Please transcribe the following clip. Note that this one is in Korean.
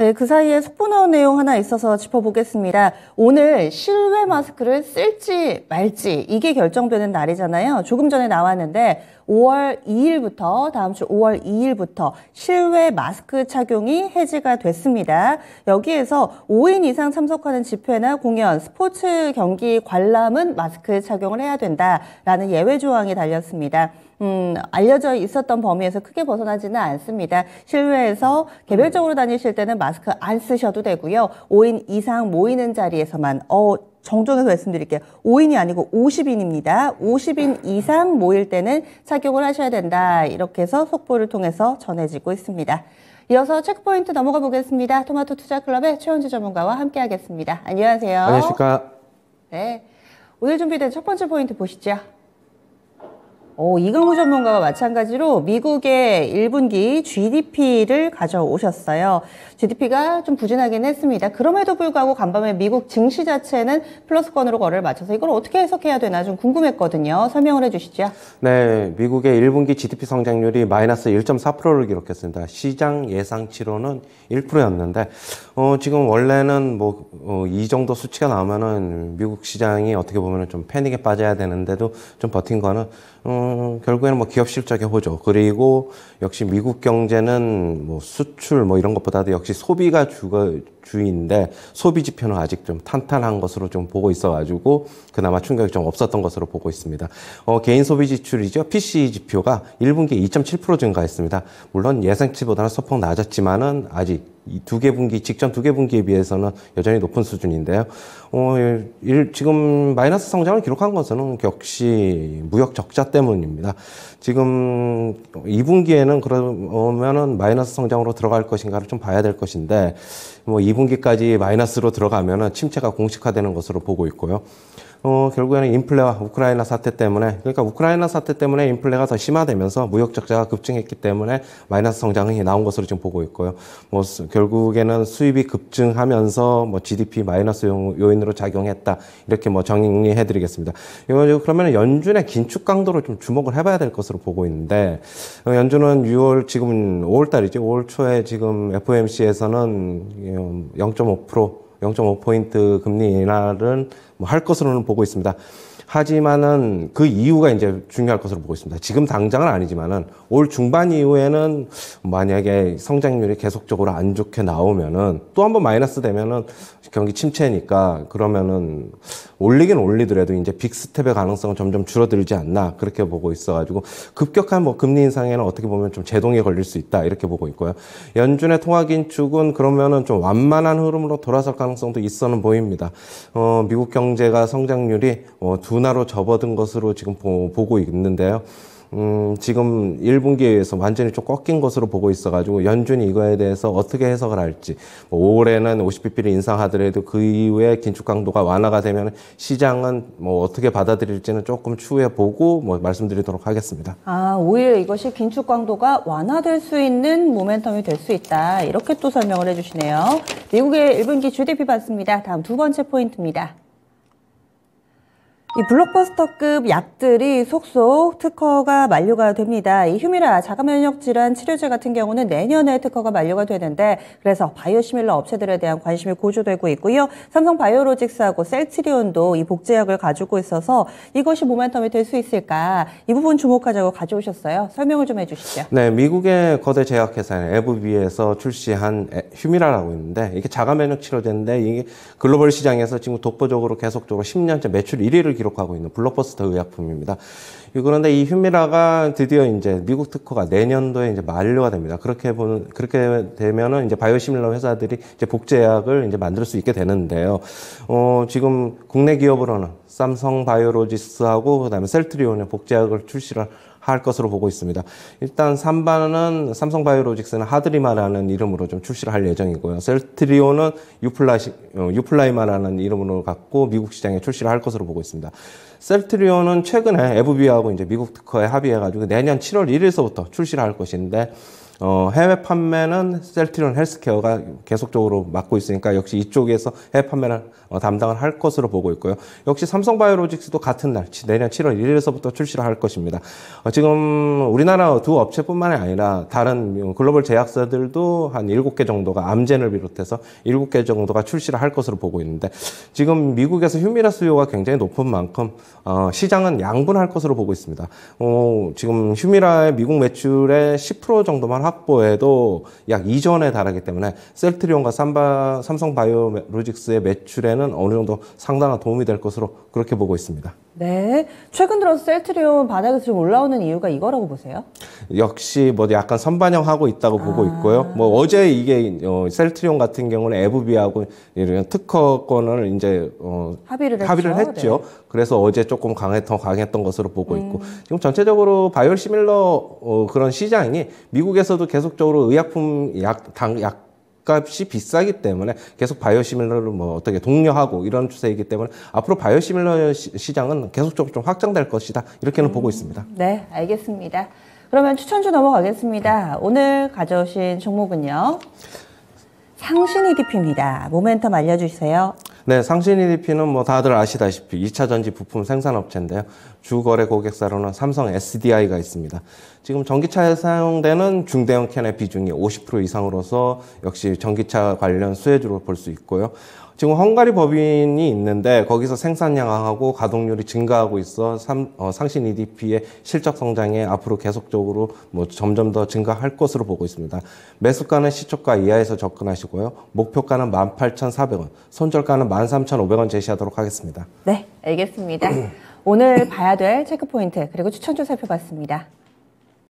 네, 그 사이에 속보 나온 내용 하나 있어서 짚어보겠습니다. 오늘 실외 마스크를 쓸지 말지 이게 결정되는 날이잖아요. 조금 전에 나왔는데 5월 2일부터 다음 주 5월 2일부터 실외 마스크 착용이 해지가 됐습니다. 여기에서 5인 이상 참석하는 집회나 공연, 스포츠 경기 관람은 마스크 착용을 해야 된다라는 예외 조항이 달렸습니다. 음, 알려져 있었던 범위에서 크게 벗어나지는 않습니다. 실외에서 개별적으로 다니실 때는 마스크 안 쓰셔도 되고요. 5인 이상 모이는 자리에서만 어 정정해서 말씀드릴게요. 5인이 아니고 50인입니다. 50인 이상 모일 때는 착용을 하셔야 된다. 이렇게 해서 속보를 통해서 전해지고 있습니다. 이어서 체크포인트 넘어가 보겠습니다. 토마토 투자클럽의 최원주 전문가와 함께 하겠습니다. 안녕하세요. 안녕하십니까. 네. 오늘 준비된 첫 번째 포인트 보시죠. 오, 어, 이강호 전문가와 마찬가지로 미국의 1분기 GDP를 가져오셨어요. GDP가 좀 부진하긴 했습니다. 그럼에도 불구하고 간밤에 미국 증시 자체는 플러스권으로 거래를 마쳐서 이걸 어떻게 해석해야 되나 좀 궁금했거든요. 설명을 해주시죠. 네, 미국의 1분기 GDP 성장률이 마이너스 1.4%를 기록했습니다. 시장 예상치로는 1%였는데 어, 지금 원래는 뭐이 어, 정도 수치가 나오면은 미국 시장이 어떻게 보면좀 패닉에 빠져야 되는데도 좀 버틴 거는 어, 결국에는 뭐 기업 실적이 호조. 그리고 역시 미국 경제는 뭐 수출 뭐 이런 것보다도 역시 소비가 주가 주인데 소비 지표는 아직 좀 탄탄한 것으로 좀 보고 있어가지고 그나마 충격이 좀 없었던 것으로 보고 있습니다. 어, 개인 소비 지출이죠. p c 지표가 1분기에 2.7% 증가했습니다. 물론 예상치보다는 소폭 낮았지만은 아직 이 두개 분기 직전 두 개 분기에 비해서는 여전히 높은 수준인데요. 어, 일, 지금 마이너스 성장을 기록한 것은 역시 무역 적자 때문입니다. 지금 2분기에는 그러면은 마이너스 성장으로 들어갈 것인가를 좀 봐야 될 것인데 뭐 2분기까지 마이너스로 들어가면 침체가 공식화되는 것으로 보고 있고요. 어, 결국에는 인플레와 우크라이나 사태 때문에 그러니까 우크라이나 사태 때문에 인플레가 더 심화되면서 무역 적자가 급증했기 때문에 마이너스 성장이 나온 것으로 지금 보고 있고요. 뭐 결국에는 수입이 급증하면서 뭐 GDP 마이너스 요인으로 작용했다 이렇게 뭐 정리해드리겠습니다. 이거 그러면 연준의 긴축 강도를 좀 주목을 해봐야 될 것으로 보고 있는데 어, 연준은 6월 지금 5월달이죠. 5월 초에 지금 FOMC에서는 0.5% 어, 0.5포인트 금리 인하를 뭐할 것으로는 보고 있습니다. 하지만은 그 이유가 이제 중요할 것으로 보고 있습니다. 지금 당장은 아니지만은 올 중반 이후에는 만약에 성장률이 계속적으로 안 좋게 나오면은 또 한 번 마이너스 되면은 경기 침체니까 그러면은 올리긴 올리더라도 이제 빅스텝의 가능성은 점점 줄어들지 않나 그렇게 보고 있어가지고 급격한 뭐 금리 인상에는 어떻게 보면 좀 제동에 걸릴 수 있다 이렇게 보고 있고요. 연준의 통화 긴축은 그러면은 좀 완만한 흐름으로 돌아설 가능성도 있어는 보입니다. 어, 미국 경제가 성장률이 어, 두 둔화로 접어든 것으로 지금 보, 보고 있는데요. 음, 지금 1분기에 서 완전히 좀 꺾인 것으로 보고 있어가지고 연준이 이거에 대해서 어떻게 해석을 할지 뭐 올해는 50bp를 인상하더라도 그 이후에 긴축 강도가 완화가 되면 시장은 뭐 어떻게 받아들일지는 조금 추후에 보고 뭐 말씀드리도록 하겠습니다. 아 오히려 이것이 긴축 강도가 완화될 수 있는 모멘텀이 될 수 있다 이렇게 또 설명을 해주시네요. 미국의 1분기 GDP 봤습니다. 다음 두 번째 포인트입니다. 이 블록버스터급 약들이 속속 특허가 만료가 됩니다. 이 휴미라 자가면역 질환 치료제 같은 경우는 내년에 특허가 만료가 되는데 그래서 바이오시밀러 업체들에 대한 관심이 고조되고 있고요. 삼성바이오로직스하고 셀트리온도 이 복제약을 가지고 있어서 이것이 모멘텀이 될 수 있을까 이 부분 주목하자고 가져오셨어요. 설명을 좀 해주시죠. 네, 미국의 거대 제약회사인 에브비에서 출시한 휴미라라고 있는데 이게 자가면역 치료제인데 이게 글로벌 시장에서 지금 독보적으로 계속적으로 10년째 매출 1위를 기록하고 있는 블록버스터 의약품입니다. 그런데 이 휴미라가 드디어 이제 미국 특허가 내년도에 이제 만료가 됩니다. 그렇게 보는 그렇게 되면은 이제 바이오시밀러 회사들이 이제 복제약을 이제 만들 수 있게 되는데요. 어, 지금 국내 기업으로는 삼성 바이오로지스하고 그다음에 셀트리온의 복제약을 출시를 할 것으로 보고 있습니다. 일단 3반은 삼성바이오로직스는 하드리마라는 이름으로 좀 출시를 할 예정이고요. 셀트리온은 유플라, 시 어, 유플라이마라는 이름으로 갖고 미국 시장에 출시를 할 것으로 보고 있습니다. 셀트리온은 최근에 에브 i 하고 이제 미국 특허에 합의해가지고 내년 7월 1일서부터 출시를 할 것인데 어, 해외 판매는 셀트리온 헬스케어가 계속적으로 맡고 있으니까 역시 이쪽에서 해외 판매를 어, 담당을 할 것으로 보고 있고요. 역시 삼성바이오로직스도 같은 날 내년 7월 1일에서부터 출시를 할 것입니다. 어, 지금 우리나라 두 업체뿐만이 아니라 다른 글로벌 제약사들도 한 7개 정도가 암젠을 비롯해서 7개 정도가 출시를 할 것으로 보고 있는데 지금 미국에서 휴미라 수요가 굉장히 높은 만큼 어, 시장은 양분할 것으로 보고 있습니다. 어, 지금 휴미라의 미국 매출의 10% 정도만 하고 확보에도 약 2전에 달하기 때문에 셀트리온과 삼바, 삼성바이오로직스의 매출에는 어느 정도 상당한 도움이 될 것으로 그렇게 보고 있습니다. 네. 최근 들어서 셀트리온 바닥에서 좀 올라오는 이유가 이거라고 보세요? 역시 뭐 약간 선반영하고 있다고 아. 보고 있고요. 뭐 어제 이게 어, 셀트리온 같은 경우는 에브비하고 이런 특허권을 이제 어, 합의를, 합의를 네. 했죠. 했죠. 네. 그래서 어제 조금 강했던 강했던 것으로 보고 음. 있고 지금 전체적으로 바이올 시밀러 어, 그런 시장이 미국에서도 계속적으로 의약품 약, 당, 약 값이 비싸기 때문에 계속 바이오시밀러를 뭐 어떻게 독려하고 이런 추세이기 때문에 앞으로 바이오시밀러 시장은 계속적으로 좀 확장될 것이다 이렇게는 음, 보고 있습니다. 네, 알겠습니다. 그러면 추천주 넘어가겠습니다. 오늘 가져오신 종목은요. 상신 EDP입니다. 모멘텀 알려주세요. 네, 상신EDP는 뭐 다들 아시다시피 2차 전지 부품 생산업체인데요. 주거래 고객사로는 삼성 SDI가 있습니다. 지금 전기차에 사용되는 중대형 캔의 비중이 50% 이상으로서 역시 전기차 관련 수혜주로 볼 수 있고요. 지금 헝가리 법인이 있는데 거기서 생산 량하고 가동률이 증가하고 있어 삼, 어, 상신 EDP의 실적 성장에 앞으로 계속적으로 뭐 점점 더 증가할 것으로 보고 있습니다. 매수가는 시초가 이하에서 접근하시고요. 목표가는 18,400원, 손절가는 13,500원 제시하도록 하겠습니다. 네, 알겠습니다. 오늘 봐야 될 체크포인트 그리고 추천주 살펴봤습니다.